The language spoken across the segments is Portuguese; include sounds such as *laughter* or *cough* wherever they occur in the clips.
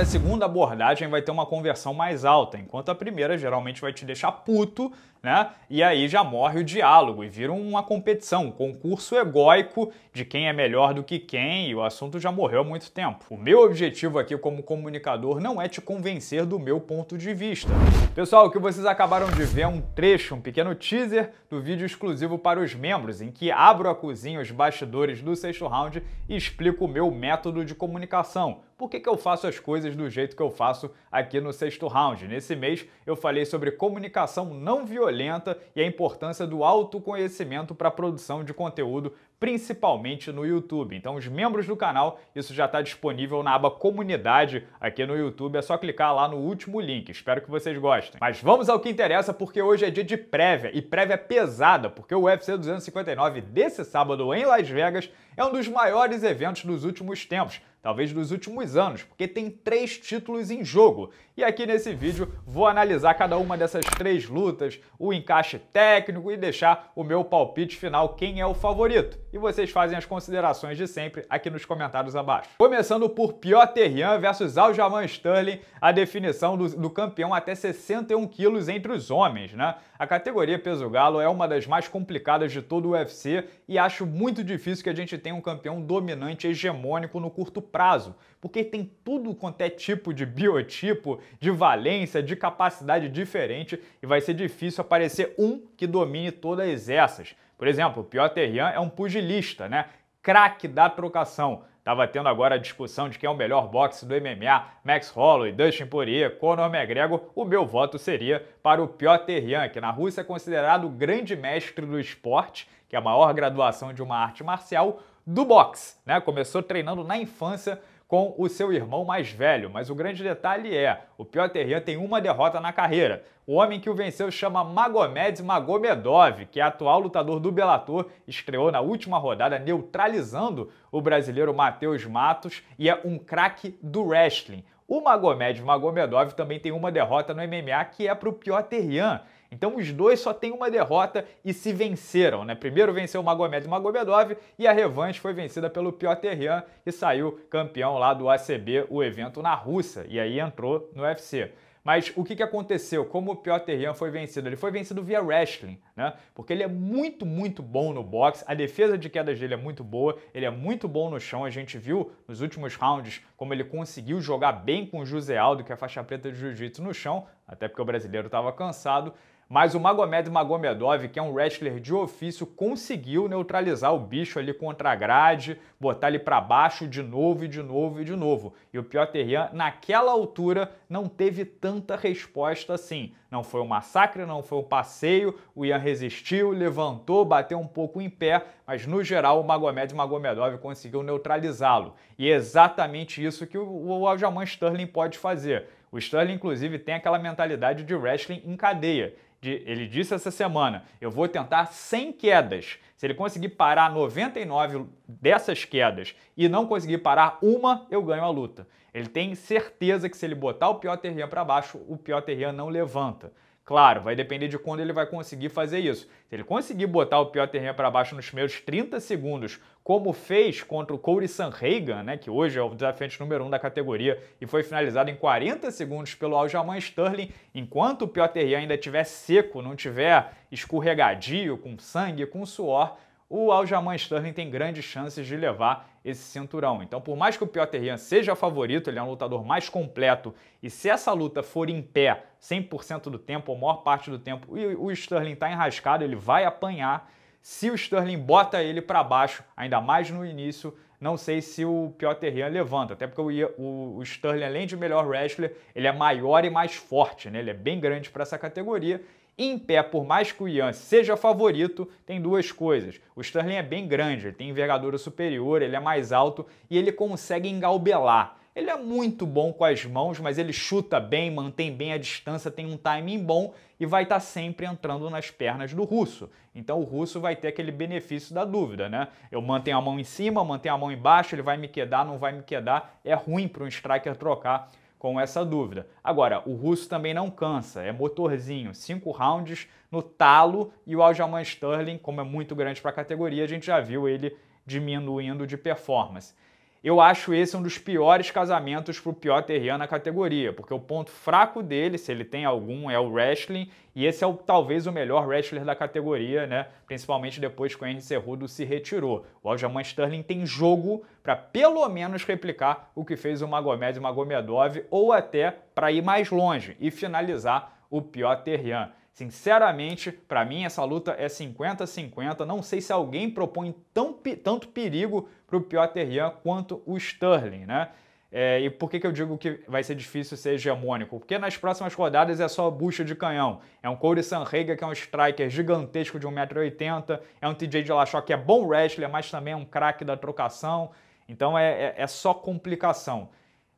que a segunda abordagem vai ter uma conversão mais alta, enquanto a primeira geralmente vai te deixar puto, né? E aí já morre o diálogo e vira uma competição, um concurso egóico de quem é melhor do que quem, e o assunto já morreu há muito tempo. O meu objetivo aqui como comunicador não é te convencer do meu ponto de vista. Pessoal, o que vocês acabaram de ver é um trecho, um pequeno teaser do vídeo exclusivo para os membros, em que abro a cozinha, os bastidores do sexto round e explico o meu método de comunicação por que, que eu faço as coisas do jeito que eu faço aqui no sexto round. Nesse mês eu falei sobre comunicação não violenta e a importância do autoconhecimento para a produção de conteúdo, principalmente no YouTube. Então, os membros do canal, isso já está disponível na aba Comunidade aqui no YouTube. É só clicar lá no último link. Espero que vocês gostem. Mas vamos ao que interessa, porque hoje é dia de prévia e prévia pesada, porque o UFC 259 desse sábado em Las Vegas é um dos maiores eventos dos últimos tempos talvez dos últimos anos, porque tem três títulos em jogo. E aqui nesse vídeo vou analisar cada uma dessas três lutas, o encaixe técnico e deixar o meu palpite final quem é o favorito e vocês fazem as considerações de sempre aqui nos comentários abaixo. Começando por Piotr Jan versus Aljamain Sterling, a definição do, do campeão até 61 quilos entre os homens, né? A categoria peso galo é uma das mais complicadas de todo o UFC e acho muito difícil que a gente tenha um campeão dominante hegemônico no curto prazo, porque tem tudo quanto é tipo de biotipo, de valência, de capacidade diferente e vai ser difícil aparecer um que domine todas essas. Por exemplo, o Piotr Jan é um pugilista, né? Craque da trocação. Tava tendo agora a discussão de quem é o melhor boxe do MMA, Max Holloway, Dustin Poirier, Conor McGregor. O meu voto seria para o Piotr Jan, que na Rússia é considerado o grande mestre do esporte, que é a maior graduação de uma arte marcial, do boxe, né? Começou treinando na infância com o seu irmão mais velho, mas o grande detalhe é, o Piotr Jan tem uma derrota na carreira. O homem que o venceu chama Magomed Magomedov, que é atual lutador do Bellator, estreou na última rodada neutralizando o brasileiro Matheus Matos e é um craque do wrestling. O Magomed Magomedov também tem uma derrota no MMA que é para o Piotr Jan. Então os dois só têm uma derrota e se venceram, né? Primeiro venceu o Magomed Magomedov e a revanche foi vencida pelo Piotr Jan e saiu campeão lá do ACB, o evento na Rússia, e aí entrou no UFC. Mas o que, que aconteceu? Como o Piotr Jan foi vencido? Ele foi vencido via wrestling, né? Porque ele é muito, muito bom no boxe, a defesa de quedas dele é muito boa, ele é muito bom no chão. A gente viu nos últimos rounds como ele conseguiu jogar bem com o José Aldo, que é a faixa preta de jiu-jitsu, no chão, até porque o brasileiro estava cansado. Mas o Magomed Magomedov, que é um wrestler de ofício, conseguiu neutralizar o bicho ali contra a grade, botar ele para baixo de novo e de novo e de novo. E o Piotr Jan, naquela altura, não teve tanta resposta assim. Não foi um massacre, não foi um passeio, o Ian resistiu, levantou, bateu um pouco em pé, mas no geral o Magomed Magomedov conseguiu neutralizá-lo. E é exatamente isso que o Aljamain Sterling pode fazer. O Sterling, inclusive, tem aquela mentalidade de wrestling em cadeia de, ele disse essa semana, eu vou tentar 100 quedas. Se ele conseguir parar 99 dessas quedas e não conseguir parar uma, eu ganho a luta. Ele tem certeza que se ele botar o Piotr Jan para baixo, o Piotr Jan não levanta. Claro, vai depender de quando ele vai conseguir fazer isso. Se ele conseguir botar o Piotr Jan para baixo nos primeiros 30 segundos, como fez contra o Corey Sanhagan, né, que hoje é o desafiante número 1 um da categoria e foi finalizado em 40 segundos pelo Aljamain Sterling, enquanto o Piotr Jan ainda estiver seco, não tiver escorregadio, com sangue, com suor, o Aljamain Sterling tem grandes chances de levar esse cinturão. Então, por mais que o Piotr Jan seja favorito, ele é um lutador mais completo, e se essa luta for em pé 100% do tempo, ou maior parte do tempo, e o Sterling está enrascado, ele vai apanhar. Se o Sterling bota ele para baixo, ainda mais no início, não sei se o Piotr Jan levanta, até porque o, o Sterling, além de melhor wrestler, ele é maior e mais forte, né? Ele é bem grande para essa categoria. Em pé, por mais que o Ian seja favorito, tem duas coisas. O Sterling é bem grande, ele tem envergadura superior, ele é mais alto e ele consegue engalbelar. Ele é muito bom com as mãos, mas ele chuta bem, mantém bem a distância, tem um timing bom e vai estar tá sempre entrando nas pernas do russo. Então o russo vai ter aquele benefício da dúvida, né? Eu mantenho a mão em cima, mantenho a mão embaixo, ele vai me quedar, não vai me quedar. É ruim para um striker trocar com essa dúvida. Agora, o russo também não cansa, é motorzinho, cinco rounds no talo e o Aljamain Sterling, como é muito grande para a categoria, a gente já viu ele diminuindo de performance. Eu acho esse um dos piores casamentos para o Piotr Jan na categoria, porque o ponto fraco dele, se ele tem algum, é o wrestling, e esse é o, talvez o melhor wrestler da categoria, né? principalmente depois que o Henry Cerrudo se retirou. O Aljamain Sterling tem jogo para pelo menos replicar o que fez o Magomed e o Magomedov, ou até para ir mais longe e finalizar o Piotr Jan. Sinceramente, para mim essa luta é 50-50. Não sei se alguém propõe tão, tanto perigo para o Piotr Jan quanto o Sterling, né? É, e por que, que eu digo que vai ser difícil ser hegemônico? Porque nas próximas rodadas é só bucha de canhão. É um Cody Sanrega que é um striker gigantesco de 1,80m, é um TJ de Dillashaw que é bom wrestler, mas também é um craque da trocação. Então é, é, é só complicação.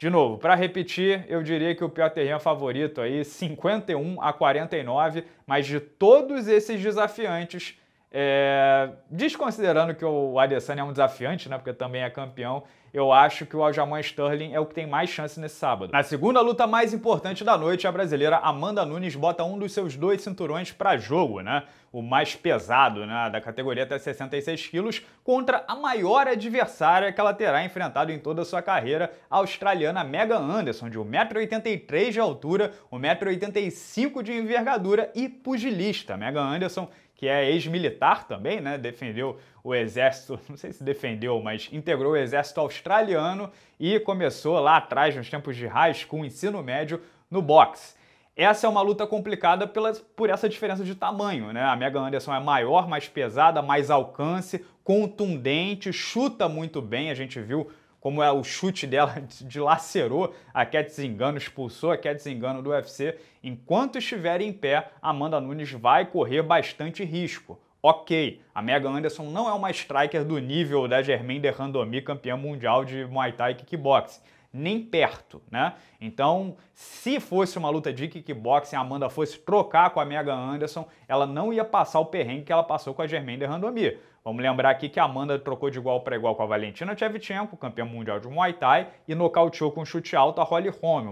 De novo, para repetir, eu diria que o Piotr é favorito aí, 51 a 49, mas de todos esses desafiantes, é... desconsiderando que o Adesanya é um desafiante, né, porque também é campeão, eu acho que o Aljamain Sterling é o que tem mais chance nesse sábado. Na segunda luta mais importante da noite, a brasileira Amanda Nunes bota um dos seus dois cinturões para jogo, né? O mais pesado, né, da categoria até 66 quilos, contra a maior adversária que ela terá enfrentado em toda a sua carreira, a australiana Megan Anderson, de 1,83m de altura, 1,85m de envergadura e pugilista. Megan Anderson que é ex-militar também, né? Defendeu o exército, *laughs* não sei se defendeu, mas integrou o exército australiano australiano e começou lá atrás, nos tempos de high school, ensino médio, no boxe. Essa é uma luta complicada pela, por essa diferença de tamanho, né? A Megan Anderson é maior, mais pesada, mais alcance, contundente, chuta muito bem, a gente viu como é o chute dela *laughs* dilacerou a Cat Zingano, expulsou a Cat Zingano do UFC. Enquanto estiver em pé, Amanda Nunes vai correr bastante risco. Ok, a Megan Anderson não é uma striker do nível da Germaine de Randomi, campeã mundial de Muay Thai Kickboxing. Nem perto, né? Então, se fosse uma luta de kickboxing, a Amanda fosse trocar com a Megan Anderson, ela não ia passar o perrengue que ela passou com a Germaine de Randomi. Vamos lembrar aqui que a Amanda trocou de igual para igual com a Valentina Shevchenko, campeã mundial de Muay Thai, e nocauteou com um chute alto a Holly Holm,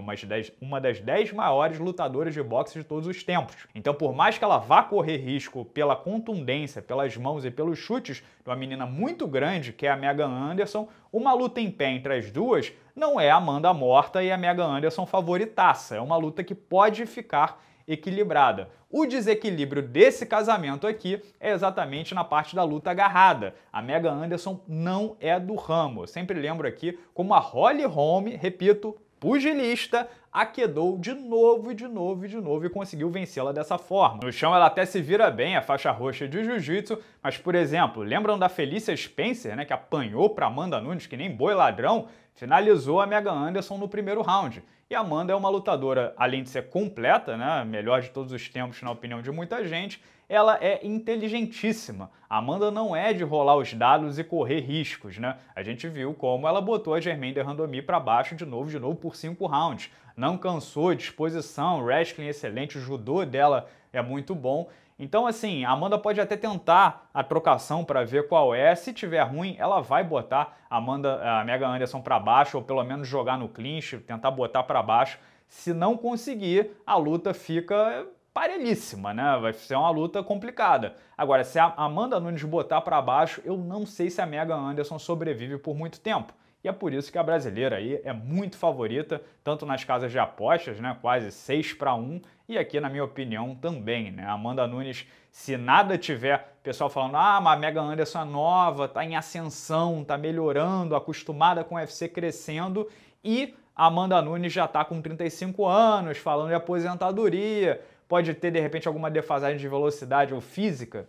uma das dez maiores lutadoras de boxe de todos os tempos. Então, por mais que ela vá correr risco pela contundência, pelas mãos e pelos chutes de uma menina muito grande, que é a Megan Anderson, uma luta em pé entre as duas não é a Amanda morta e a Megan Anderson favoritaça. É uma luta que pode ficar equilibrada. O desequilíbrio desse casamento aqui é exatamente na parte da luta agarrada. A Megan Anderson não é do ramo. Eu sempre lembro aqui como a Holly Holm, repito, pugilista, aquedou de novo e de novo e de novo e conseguiu vencê-la dessa forma. No chão ela até se vira bem, a faixa roxa de jiu-jitsu, mas por exemplo, lembram da Felícia Spencer, né, que apanhou para Amanda Nunes que nem boi ladrão? Finalizou a Megan Anderson no primeiro round. E Amanda é uma lutadora, além de ser completa, né, melhor de todos os tempos na opinião de muita gente, ela é inteligentíssima. Amanda não é de rolar os dados e correr riscos, né? A gente viu como ela botou a Germaine de Randomi para baixo de novo, de novo por cinco rounds. Não cansou, disposição, wrestling excelente, o judô dela é muito bom. Então, assim, a Amanda pode até tentar a trocação para ver qual é. Se tiver ruim, ela vai botar a Amanda, a Mega Anderson para baixo, ou pelo menos jogar no clinch, tentar botar para baixo. Se não conseguir, a luta fica parelhíssima, né? Vai ser uma luta complicada. Agora, se a Amanda Nunes botar para baixo, eu não sei se a Mega Anderson sobrevive por muito tempo. E é por isso que a brasileira aí é muito favorita, tanto nas casas de apostas, né, quase 6 para 1, e aqui, na minha opinião, também. Né? Amanda Nunes, se nada tiver, pessoal falando, ah, mas a Megan Anderson é nova, tá em ascensão, tá melhorando, acostumada com o UFC crescendo, e Amanda Nunes já está com 35 anos, falando de aposentadoria, pode ter de repente alguma defasagem de velocidade ou física.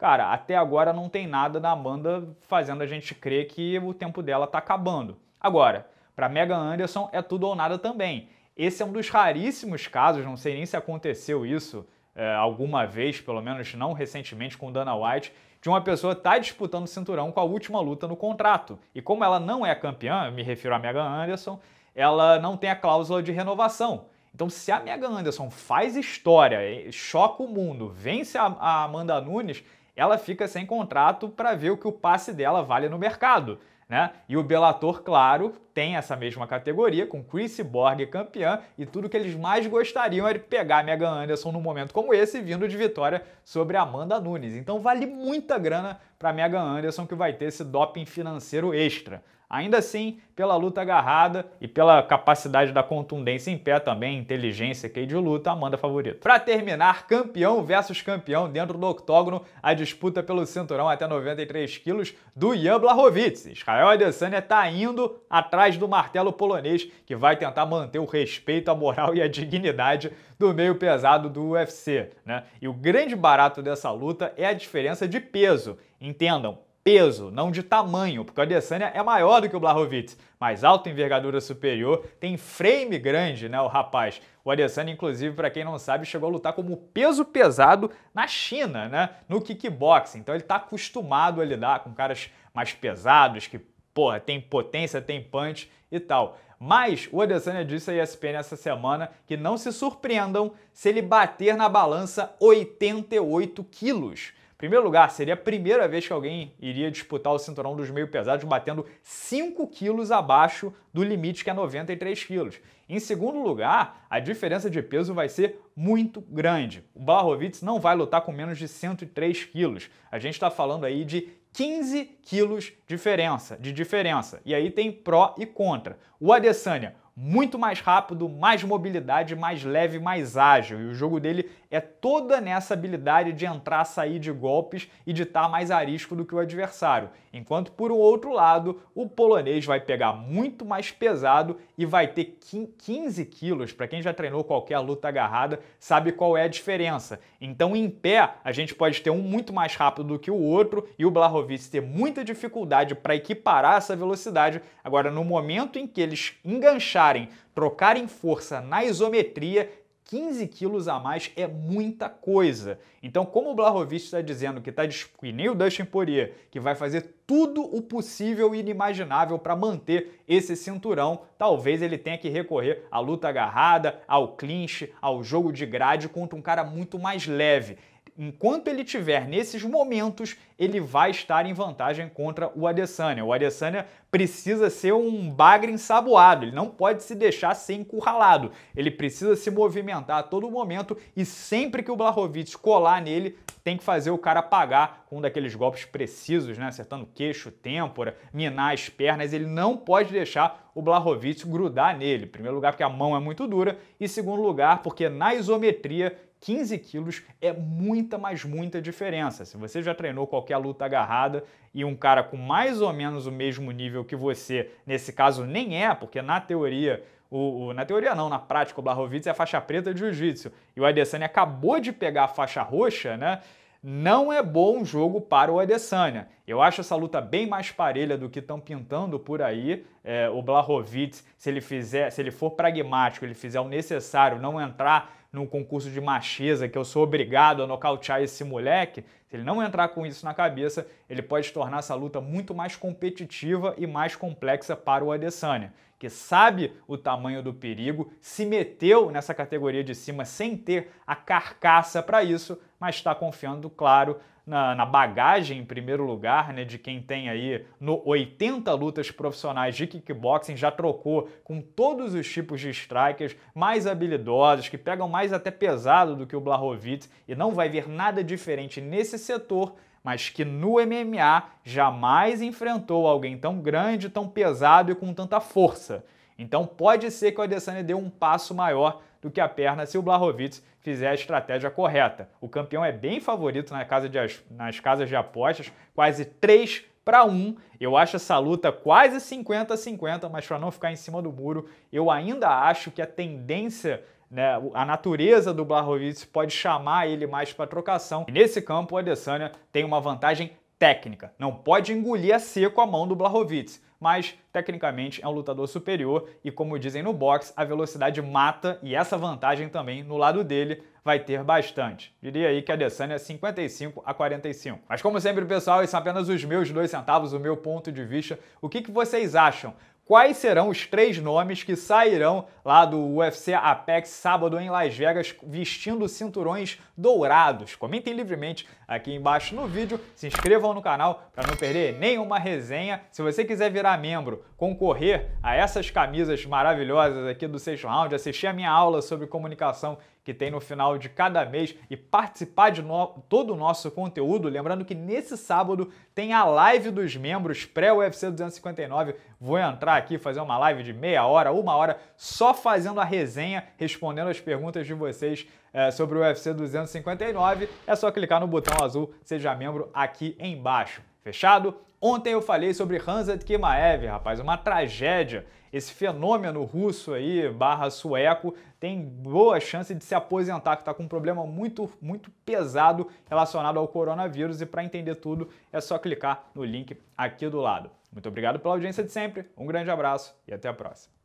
Cara, até agora não tem nada da Amanda fazendo a gente crer que o tempo dela tá acabando. Agora, para Megan Anderson é tudo ou nada também. Esse é um dos raríssimos casos, não sei nem se aconteceu isso é, alguma vez, pelo menos não recentemente com Dana White, de uma pessoa estar tá disputando o cinturão com a última luta no contrato. E como ela não é campeã, eu me refiro a Megan Anderson, ela não tem a cláusula de renovação. Então, se a Megan Anderson faz história, eh, choca o mundo, vence a Amanda Nunes, ela fica sem contrato para ver o que o passe dela vale no mercado. Né? E o Bellator, claro, tem essa mesma categoria, com Chris Borg campeã, e tudo que eles mais gostariam é era pegar a Megan Anderson num momento como esse, vindo de vitória sobre Amanda Nunes. Então vale muita grana para Megan Anderson, que vai ter esse doping financeiro extra. Ainda assim, pela luta agarrada e pela capacidade da contundência em pé também, inteligência que de luta, Amanda é favorita. Para terminar, campeão versus campeão dentro do octógono, a disputa pelo cinturão até 93 quilos do Jan Blachowicz. Israel Adesanya está indo atrás do martelo polonês, que vai tentar manter o respeito, a moral e a dignidade do meio pesado do UFC. Né? E o grande barato dessa luta é a diferença de peso. Entendam, peso, não de tamanho, porque o Adesanya é maior do que o Blahovic, mas alta envergadura superior, tem frame grande, né, o rapaz. O Adesanya, inclusive, para quem não sabe, chegou a lutar como peso pesado na China, né, no kickboxing. Então ele está acostumado a lidar com caras mais pesados, que, porra, tem potência, tem punch e tal. Mas o Adesanya disse à ESPN essa semana que não se surpreendam se ele bater na balança 88 quilos primeiro lugar, seria a primeira vez que alguém iria disputar o cinturão dos meio pesados batendo 5 quilos abaixo do limite que é 93 quilos. Em segundo lugar, a diferença de peso vai ser muito grande. O Blahovic não vai lutar com menos de 103 quilos. A gente está falando aí de 15 quilos diferença, de diferença. E aí tem pró e contra. O Adesanya muito mais rápido, mais mobilidade, mais leve, mais ágil. E o jogo dele é toda nessa habilidade de entrar, sair de golpes e de estar mais arisco do que o adversário. Enquanto por um outro lado, o polonês vai pegar muito mais pesado e vai ter 15 quilos. Para quem já treinou qualquer luta agarrada, sabe qual é a diferença. Então, em pé, a gente pode ter um muito mais rápido do que o outro e o Blahovic ter muita dificuldade para equiparar essa velocidade. Agora, no momento em que eles enganchar deixarem trocarem força na isometria, 15 quilos a mais é muita coisa. Então, como o Blahovic está dizendo que está e nem o Dustin Poirier, que vai fazer tudo o possível e inimaginável para manter esse cinturão, talvez ele tenha que recorrer à luta agarrada, ao clinch, ao jogo de grade contra um cara muito mais leve enquanto ele tiver nesses momentos, ele vai estar em vantagem contra o Adesanya. O Adesanya precisa ser um bagre ensaboado, ele não pode se deixar ser encurralado. Ele precisa se movimentar a todo momento e sempre que o Blahovic colar nele, tem que fazer o cara pagar com um daqueles golpes precisos, né? acertando queixo, têmpora, minar as pernas. Ele não pode deixar o Blahovic grudar nele. Em primeiro lugar, porque a mão é muito dura, e em segundo lugar, porque na isometria 15 quilos é muita, mas muita diferença. Se você já treinou qualquer luta agarrada e um cara com mais ou menos o mesmo nível que você, nesse caso nem é, porque na teoria o, o, na teoria não, na prática, o Blahovic é a faixa preta de jiu-jitsu e o Adesanya acabou de pegar a faixa roxa, né? Não é bom jogo para o Adesanya. Eu acho essa luta bem mais parelha do que estão pintando por aí. É, o Blahovic, se ele fizer, se ele for pragmático, ele fizer o necessário, não entrar no concurso de macheza, que eu sou obrigado a nocautear esse moleque, se ele não entrar com isso na cabeça, ele pode tornar essa luta muito mais competitiva e mais complexa para o Adesanya que sabe o tamanho do perigo, se meteu nessa categoria de cima sem ter a carcaça para isso, mas está confiando, claro, na, na, bagagem em primeiro lugar, né, de quem tem aí no 80 lutas profissionais de kickboxing, já trocou com todos os tipos de strikers mais habilidosos, que pegam mais até pesado do que o Blahovic e não vai ver nada diferente nesse setor mas que no MMA jamais enfrentou alguém tão grande, tão pesado e com tanta força. Então pode ser que o Adesanya dê um passo maior do que a perna se o Blahovic fizer a estratégia correta. O campeão é bem favorito na casa de, nas casas de apostas, quase 3 para 1. Eu acho essa luta quase 50 a 50, mas para não ficar em cima do muro, eu ainda acho que a tendência né, a natureza do Blahovic pode chamar ele mais para trocação. E nesse campo, o Adesanya tem uma vantagem técnica. Não pode engolir a seco a mão do Blahovic, mas tecnicamente é um lutador superior e como dizem no boxe, a velocidade mata e essa vantagem também no lado dele vai ter bastante. Diria aí que a Adesanya é 55 a 45. Mas como sempre, pessoal, esses são apenas os meus dois centavos, o meu ponto de vista. O que, que vocês acham? quais serão os três nomes que sairão lá do UFC Apex sábado em Las Vegas vestindo cinturões dourados. Comentem livremente aqui embaixo no vídeo, se inscrevam no canal para não perder nenhuma resenha. Se você quiser virar membro, concorrer a essas camisas maravilhosas aqui do sexto round, assistir a minha aula sobre comunicação que tem no final de cada mês e participar de no... todo o nosso conteúdo. Lembrando que nesse sábado tem a live dos membros pré-UFC 259. Vou entrar aqui fazer uma live de meia hora, uma hora, só fazendo a resenha, respondendo as perguntas de vocês é, sobre o UFC 259. É só clicar no botão azul, seja membro, aqui embaixo. Fechado? Ontem eu falei sobre Hansat Kimaev, rapaz, uma tragédia. Esse fenômeno russo aí, barra sueco, tem boa chance de se aposentar, que está com um problema muito, muito pesado relacionado ao coronavírus. E para entender tudo, é só clicar no link aqui do lado. Muito obrigado pela audiência de sempre, um grande abraço e até a próxima.